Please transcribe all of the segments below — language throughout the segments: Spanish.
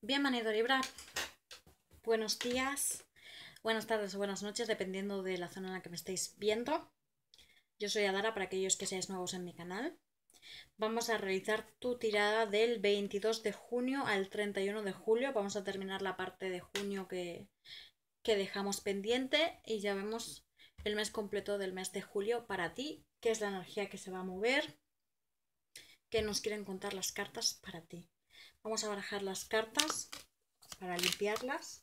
Bienvenido Libra, Buenos días, buenas tardes o buenas noches, dependiendo de la zona en la que me estéis viendo. Yo soy Adara para aquellos que seáis nuevos en mi canal. Vamos a realizar tu tirada del 22 de junio al 31 de julio. Vamos a terminar la parte de junio que, que dejamos pendiente y ya vemos el mes completo del mes de julio para ti, que es la energía que se va a mover, que nos quieren contar las cartas para ti. Vamos a barajar las cartas para limpiarlas.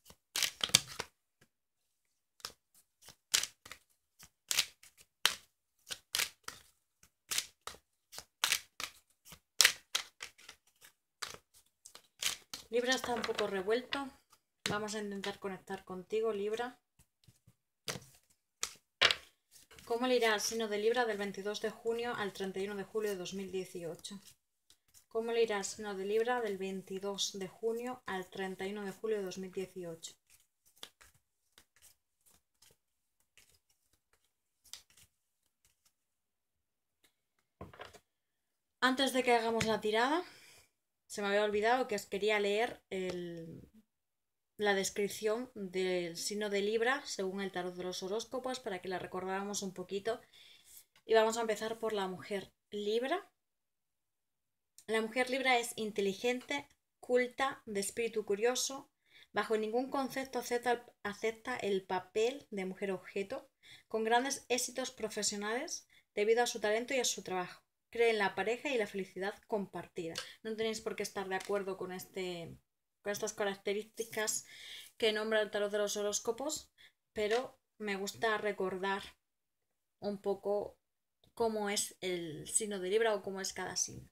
Libra está un poco revuelto. Vamos a intentar conectar contigo, Libra. ¿Cómo le irá al signo de Libra del 22 de junio al 31 de julio de 2018? ¿Cómo le irá el signo de Libra del 22 de junio al 31 de julio de 2018. Antes de que hagamos la tirada, se me había olvidado que os quería leer la descripción del signo de Libra según el tarot de los horóscopos para que la recordáramos un poquito. Y vamos a empezar por la mujer Libra, la mujer libra es inteligente, culta, de espíritu curioso. Bajo ningún concepto acepta, el papel de mujer objeto, con grandes éxitos profesionales debido a su talento y a su trabajo. Cree en la pareja y la felicidad compartida. No tenéis por qué estar de acuerdo con, este, con estas características que nombra el tarot de los horóscopos, pero me gusta recordar un poco cómo es el signo de Libra o cómo es cada signo.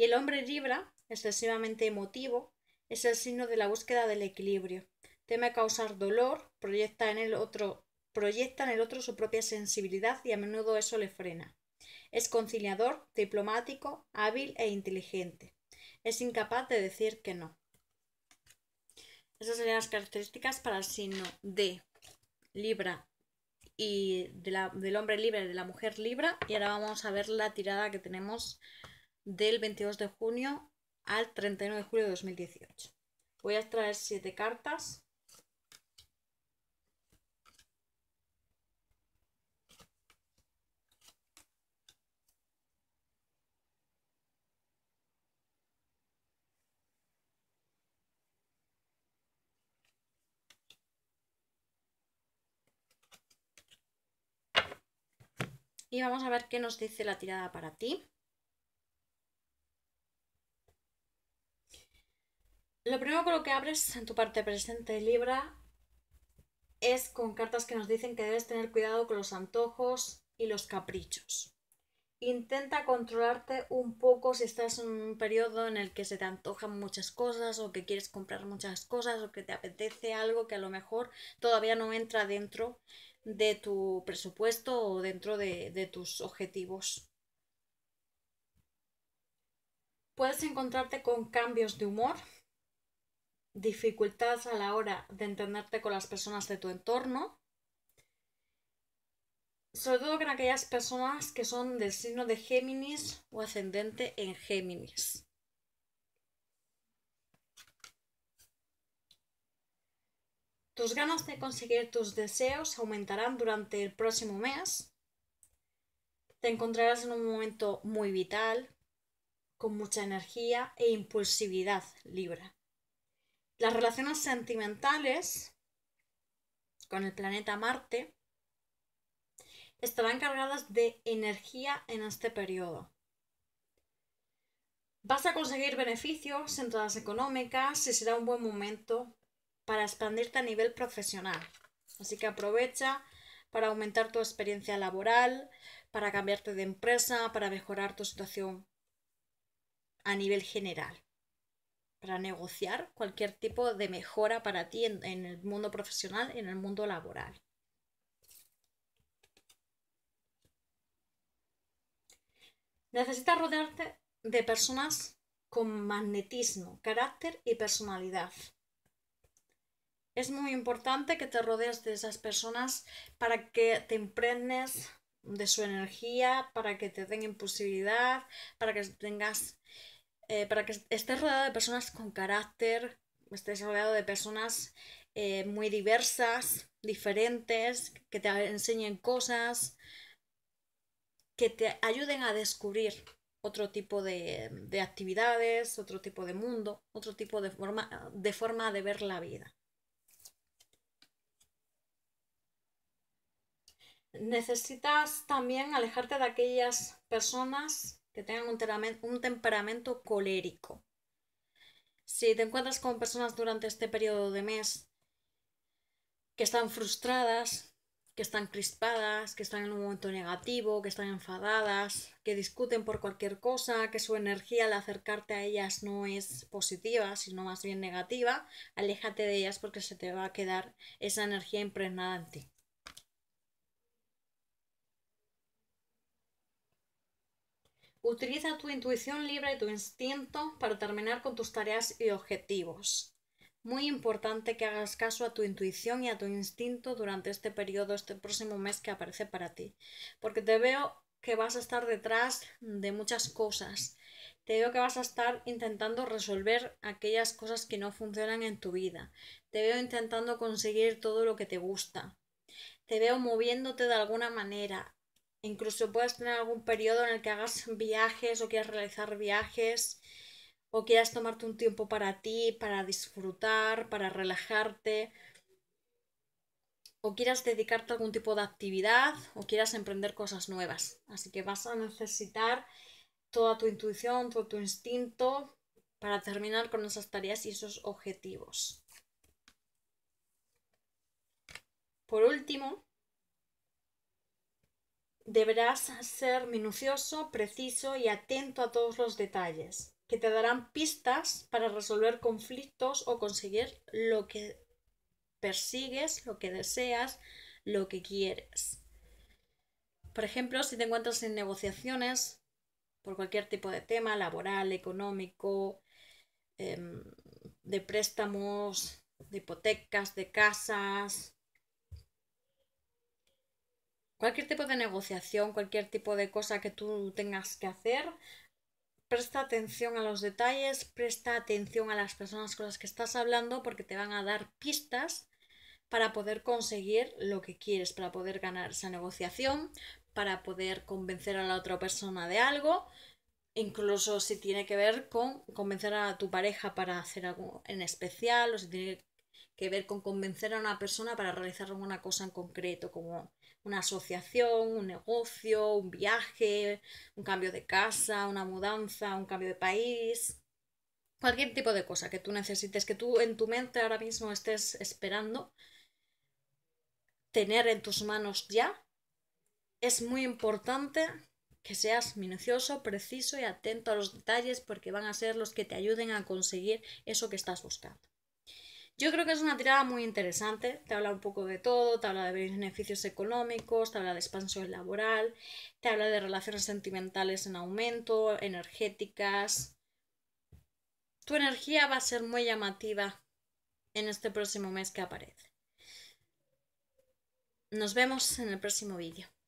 Y el hombre libra, excesivamente emotivo, es el signo de la búsqueda del equilibrio. Teme causar dolor, proyecta en el otro, proyecta en el otro su propia sensibilidad y a menudo eso le frena. Es conciliador, diplomático, hábil e inteligente. Es incapaz de decir que no. Esas serían las características para el signo de Libra y del hombre libre y de la mujer Libra. Y ahora vamos a ver la tirada que tenemos del 22 de junio al 31 de julio de 2018. Voy a extraer siete cartas. Y vamos a ver qué nos dice la tirada para ti. Lo primero con lo que abres en tu parte presente Libra es con cartas que nos dicen que debes tener cuidado con los antojos y los caprichos. Intenta controlarte un poco si estás en un periodo en el que se te antojan muchas cosas o que quieres comprar muchas cosas o que te apetece algo que a lo mejor todavía no entra dentro de tu presupuesto o dentro de, de tus objetivos. Puedes encontrarte con cambios de humor dificultades a la hora de entenderte con las personas de tu entorno. Sobre todo con aquellas personas que son del signo de Géminis o ascendente en Géminis. Tus ganas de conseguir tus deseos aumentarán durante el próximo mes. Te encontrarás en un momento muy vital, con mucha energía e impulsividad Libra. Las relaciones sentimentales con el planeta Marte estarán cargadas de energía en este periodo. Vas a conseguir beneficios, en las económicas y será un buen momento para expandirte a nivel profesional. Así que aprovecha para aumentar tu experiencia laboral, para cambiarte de empresa, para mejorar tu situación a nivel general para negociar cualquier tipo de mejora para ti en, el mundo profesional, en el mundo laboral. Necesitas rodearte de personas con magnetismo, carácter y personalidad. Es muy importante que te rodees de esas personas para que te impregnes de su energía, para que te den impulsividad, para que tengas eh, para que estés rodeado de personas con carácter, estés rodeado de personas eh, muy diversas, diferentes, que te enseñen cosas, que te ayuden a descubrir otro tipo de, actividades, otro tipo de mundo, otro tipo de forma, de forma de ver la vida. Necesitas también alejarte de aquellas personas que tengan un, temperamento, colérico. Si te encuentras con personas durante este periodo de mes que están frustradas, que están crispadas, que están en un momento negativo, que están enfadadas, que discuten por cualquier cosa, que su energía al acercarte a ellas no es positiva, sino más bien negativa, aléjate de ellas porque se te va a quedar esa energía impregnada en ti. Utiliza tu intuición libre y tu instinto para terminar con tus tareas y objetivos. Muy importante que hagas caso a tu intuición y a tu instinto durante este periodo, este próximo mes que aparece para ti, porque te veo que vas a estar detrás de muchas cosas. Te veo que vas a estar intentando resolver aquellas cosas que no funcionan en tu vida. Te veo intentando conseguir todo lo que te gusta. Te veo moviéndote de alguna manera, Incluso puedes tener algún periodo en el que hagas viajes o quieras realizar viajes o quieras tomarte un tiempo para ti, para disfrutar, para relajarte o quieras dedicarte a algún tipo de actividad o quieras emprender cosas nuevas. Así que vas a necesitar toda tu intuición, todo tu instinto para terminar con esas tareas y esos objetivos. Por último, Deberás ser minucioso, preciso y atento a todos los detalles, que te darán pistas para resolver conflictos o conseguir lo que persigues, lo que deseas, lo que quieres. Por ejemplo, si te encuentras en negociaciones por cualquier tipo de tema, laboral, económico, em, de préstamos, de hipotecas, de casas, cualquier tipo de negociación, cualquier tipo de cosa que tú tengas que hacer, presta atención a los detalles, presta atención a las personas con las que estás hablando porque te van a dar pistas para poder conseguir lo que quieres, para poder ganar esa negociación, para poder convencer a la otra persona de algo, incluso si tiene que ver con convencer a tu pareja para hacer algo en especial o si que ver con convencer a una persona para realizar alguna cosa en concreto, como una asociación, un negocio, un viaje, un cambio de casa, una mudanza, un cambio de país, cualquier tipo de cosa que tú necesites, que tú en tu mente ahora mismo estés esperando tener en tus manos ya, es muy importante que seas minucioso, preciso y atento a los detalles porque van a ser los que te ayuden a conseguir eso que estás buscando. Yo creo que es una tirada muy interesante, te habla un poco de todo, te habla de beneficios económicos, te habla de expansión laboral, te habla de relaciones sentimentales en aumento, energéticas. Tu energía va a ser muy llamativa en este próximo mes que aparece. Nos vemos en el próximo vídeo.